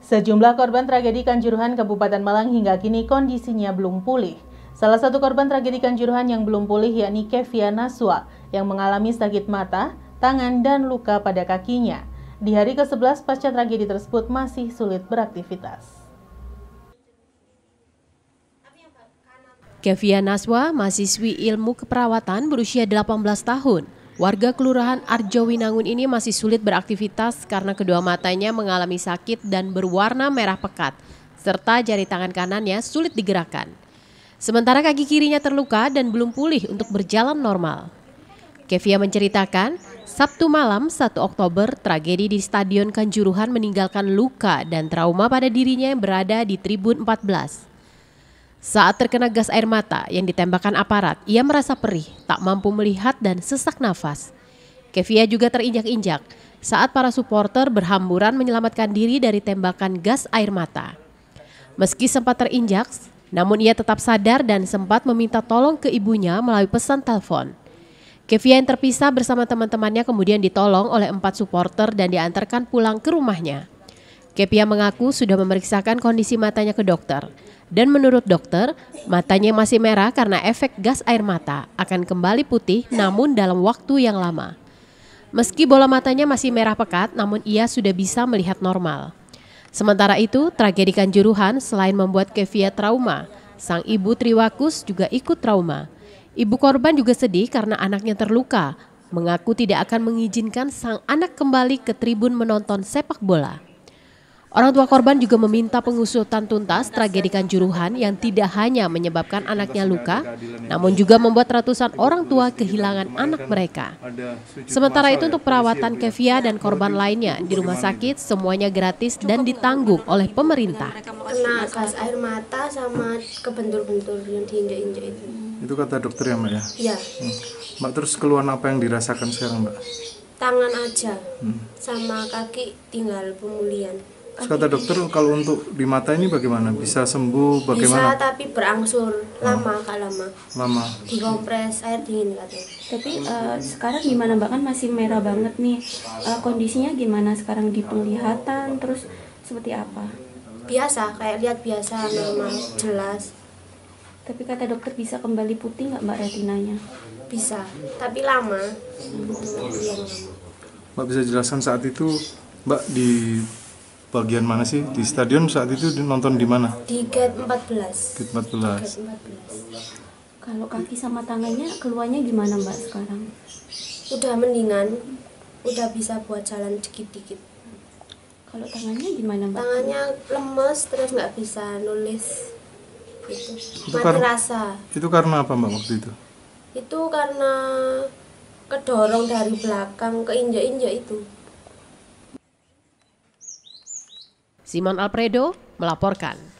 Sejumlah korban tragedi Kanjuruhan Kabupaten Malang hingga kini kondisinya belum pulih. Salah satu korban tragedi Kanjuruhan yang belum pulih yakni Kevia Naswa yang mengalami sakit mata, tangan, dan luka pada kakinya. Di hari ke-11 pasca tragedi tersebut masih sulit beraktivitas. Kevia Naswa, mahasiswi ilmu keperawatan berusia 18 tahun, Warga Kelurahan Arjowinangun ini masih sulit beraktivitas karena kedua matanya mengalami sakit dan berwarna merah pekat, serta jari tangan kanannya sulit digerakkan. Sementara kaki kirinya terluka dan belum pulih untuk berjalan normal. Kevia menceritakan, Sabtu malam 1 Oktober, tragedi di Stadion Kanjuruhan meninggalkan luka dan trauma pada dirinya yang berada di Tribun 14. Saat terkena gas air mata yang ditembakkan aparat, ia merasa perih, tak mampu melihat dan sesak nafas. Kevia juga terinjak-injak saat para supporter berhamburan menyelamatkan diri dari tembakan gas air mata. Meski sempat terinjak, namun ia tetap sadar dan sempat meminta tolong ke ibunya melalui pesan telepon. Kevia yang terpisah bersama teman-temannya kemudian ditolong oleh empat supporter dan diantarkan pulang ke rumahnya. Kepia mengaku sudah memeriksakan kondisi matanya ke dokter. Dan menurut dokter, matanya masih merah karena efek gas air mata akan kembali putih namun dalam waktu yang lama. Meski bola matanya masih merah pekat, namun ia sudah bisa melihat normal. Sementara itu, tragedi Kanjuruhan selain membuat Kevia trauma, sang ibu Triwakus juga ikut trauma. Ibu korban juga sedih karena anaknya terluka, mengaku tidak akan mengizinkan sang anak kembali ke tribun menonton sepak bola. Orang tua korban juga meminta pengusutan tuntas tragedi Kanjuruhan yang tidak hanya menyebabkan anaknya luka, namun juga membuat ratusan orang tua kehilangan anak mereka. Sementara itu untuk perawatan Kevia dan korban lainnya di rumah sakit semuanya gratis dan ditanggung oleh pemerintah. Kena gas air mata sama kebentur-bentur yang diinjak-injak itu. Itu kata dokter ya Mbak ya? Iya. Hmm. Mbak terus keluhan apa yang dirasakan sekarang Mbak? Tangan aja, hmm. sama kaki tinggal pemulihan. Terus kata dokter kalau untuk di mata ini bagaimana? Bisa sembuh bagaimana? Bisa tapi berangsur lama kak lama. Lama. kompres air dingin katanya. Tapi uh, sekarang gimana mbak kan masih merah banget nih. Uh, kondisinya gimana sekarang di penglihatan terus seperti apa? Biasa kayak lihat biasa normal jelas. Tapi kata dokter bisa kembali putih nggak mbak retinanya? Bisa, tapi lama. Hmm. Iya, mbak bisa jelaskan saat itu mbak di bagian mana sih di stadion saat itu nonton di mana? Di gate 14. Gate 14. Kalau kaki sama tangannya keluarnya gimana Mbak sekarang? Udah mendingan, udah bisa buat jalan dikit-dikit. Kalau tangannya gimana Mbak? Tangannya lemes terus nggak bisa nulis. Gitu. Itu karena, rasa. Itu karena apa Mbak waktu itu? Itu karena kedorong dari belakang keinjak-injak itu. Simon Alfredo melaporkan.